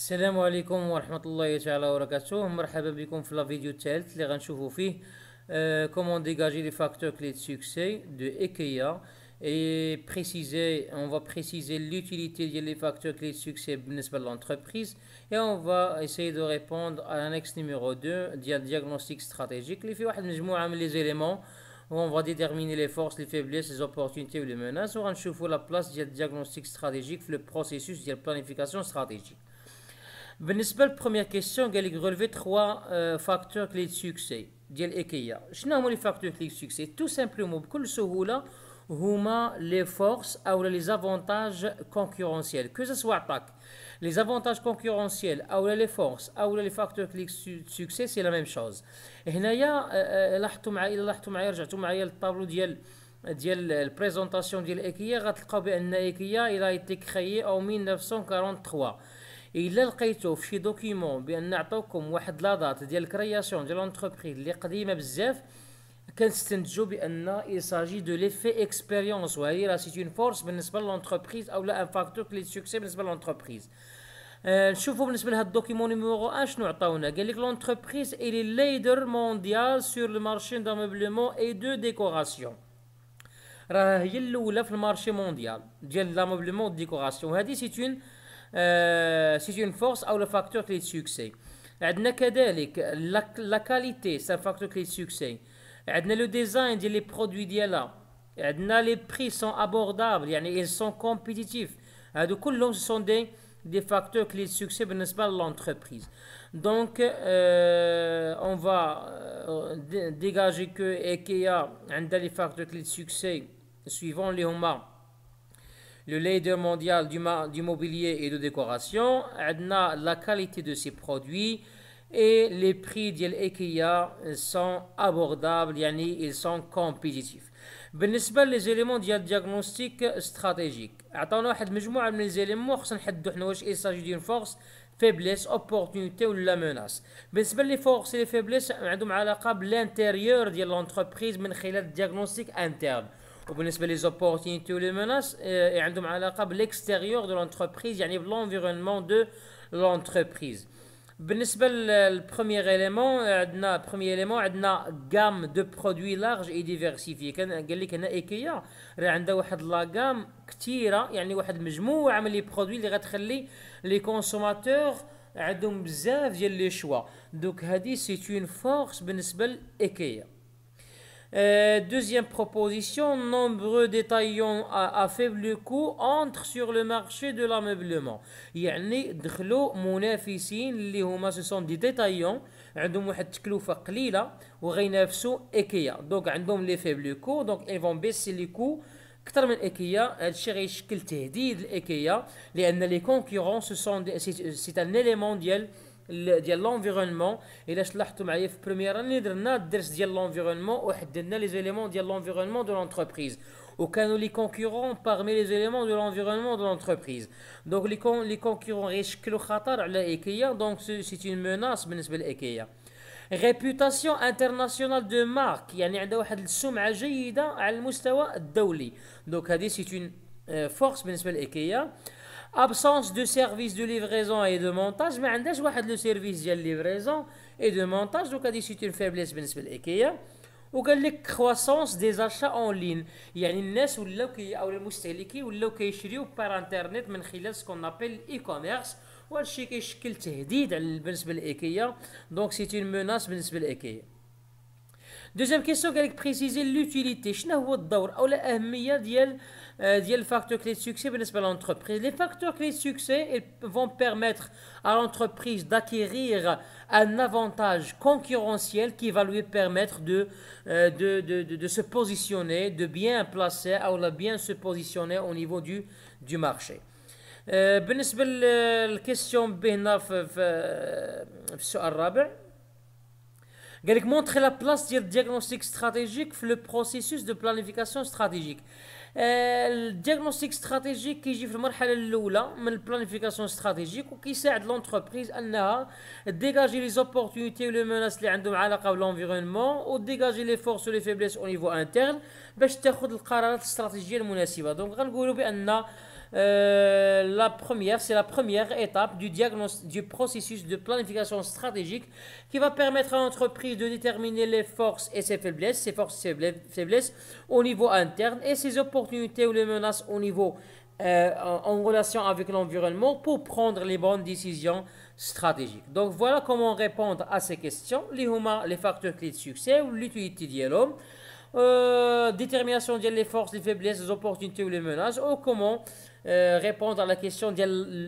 Assalamu alaikum wa rahmatullahi wa à la vidéo telle comment dégager les facteurs clés de succès de IKEA hein? et préciser, on va préciser l'utilité des facteurs clés de succès de l'entreprise et on va essayer de répondre à l'annexe numéro 2 diagnostic stratégique les les éléments où on va déterminer les forces, les faiblesses, les opportunités ou les menaces. On va la place du diagnostic stratégique, le processus de planification stratégique la première question, elle a relevé trois euh, facteurs clés de succès. Je n'ai pas les facteurs clés de succès. Tout simplement, que ce cas-là, les forces et les avantages concurrentiels. Que ce soit les avantages concurrentiels, les forces et les facteurs clés de succès, c'est la même chose. Il euh, euh, tableau de présentation de l'Ekia. Il a été créé en 1943. الا لقيتو في شي دوكيمون بان عطاوكم واحد دات ديال كرياسيون ديال لونتربريز اللي قديمه بزاف كنستنتجو بان ساجي دو ليفي اكسبيريونس وهي راه سيت اون فورس بالنسبه لونتربريز او لا ان فاكتور كلي سوكسي بالنسبه لونتربريز آه، نشوفوا بالنسبه لهاد الدوكيمون نيميرو 1 آه، شنو عطاونا قال لك لونتربريز الي ليدر مونديال سور لو مارشي موبليمون اي دو ديكوراسيون راه هي الاولى في المارشي مونديال ديال موبليمون ديكوراسيون هادي سيت اون Euh, c'est une force ou le facteur clé de succès. La qualité, c'est un facteur clé de succès. Le design les produits Les prix sont abordables, ils sont compétitifs. Euh, du coup, ce sont des, des facteurs clés de succès ben, pas l'entreprise. Donc, euh, on va dégager que IKEA a des facteurs clés de succès suivant les hommes le leader mondial du mobilier et de décoration. La qualité de ses produits et les prix l'équilibre sont abordables. Ils sont compétitifs. Les éléments de diagnostic stratégique. Il s'agit d'une force, faiblesse, opportunité ou la menace. Les forces et les faiblesses, allons attrapent l'intérieur de l'entreprise, mais elles ont un diagnostic interne. وبالنسبه لي زوبورتينيتي مناس عندهم علاقه بالاكستيريور دو لونتربريز يعني بلونفيرونمون دو لونتربريز بالنسبه للبروميير اليمون عندنا بروميير اليمون عندنا غام دو برودوي لارج اي ديفيرسيفي كان قال لك هنا ايكيا راه عندها واحد لا غام كثيره يعني واحد مجموعه من لي برودوي اللي غتخلي لي كونسوماتور عندهم بزاف ديال لي شوا دوك هذه سي اون فورس بالنسبه لايكيا Euh, deuxième proposition, nombreux détaillants à faible coût entrent sur le marché de l'ameublement. Il y a des détaillants qui sont des détaillants, qui ont un coût faible et qui ont un Donc, ils vont baisser le coût. Plusieurs détaillants cherchent des détaillants, parce que les concurrents sont un élément mondial l'environnement et a l'environnement et les l'artumayif première année de na des diable l'environnement au près des les éléments de l'environnement de l'entreprise auquel les concurrents parmi les éléments de l'environnement de l'entreprise donc les les concurrents rich clouhatah dans la ikea donc c'est une menace bien sûr l'ikea réputation internationale de marque il y a né dans le sumaguida à niveau الدولي donc là c'est une euh, force bien sûr l'ikea absence de services de livraison et de montage, mais on a le service de livraison et de montage, donc c'est une faiblesse pour l'IKEA. Ou la croissance des achats en ligne. Il y a des gens qui ont acheté par Internet, ce qu'on appelle e-commerce. qui est acheté des de pour l'IKEA. Donc c'est une menace pour l'IKEA. Deuxième question, qu'elle préciser l'utilité. le euh, facteur clé de succès l'entreprise. Les facteurs clés de succès vont permettre à l'entreprise d'acquérir un avantage concurrentiel qui va lui permettre de euh, se positionner, de bien placer, ou bien se positionner au niveau du marché. Euh, question de montrer la place du diagnostic stratégique dans le processus de planification stratégique euh, le diagnostic stratégique qui est le la planification stratégique qui aide l'entreprise à dégager les opportunités et les menaces qui à l'environnement ou dégager les forces et les faiblesses au niveau interne pour prendre de la stratégiques donc je dirais euh, la première, c'est la première étape du, processus de planification stratégique qui va permettre à l'entreprise de déterminer les forces et ses faiblesses, ses forces et ses faiblesses au niveau interne et ses opportunités ou les menaces au niveau euh, en, relation avec l'environnement pour prendre les bonnes décisions stratégiques. Donc voilà comment répondre à ces questions, les, les facteurs clés de succès ou l'utilité de l'homme. Euh, détermination des les forces, les faiblesses, les opportunités ou les menaces, ou oh, comment euh, répondre à la question de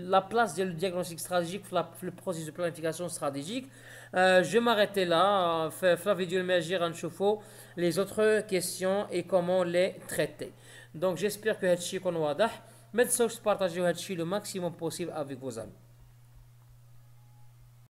la place du diagnostic stratégique, la, le processus de planification stratégique. Euh, je vais m'arrêter là, Flavie Dulmagir, Anchoufo, les autres questions et comment les traiter. Donc j'espère que chi يكون واضح ما تنساوش Hachi le maximum possible avec vos amis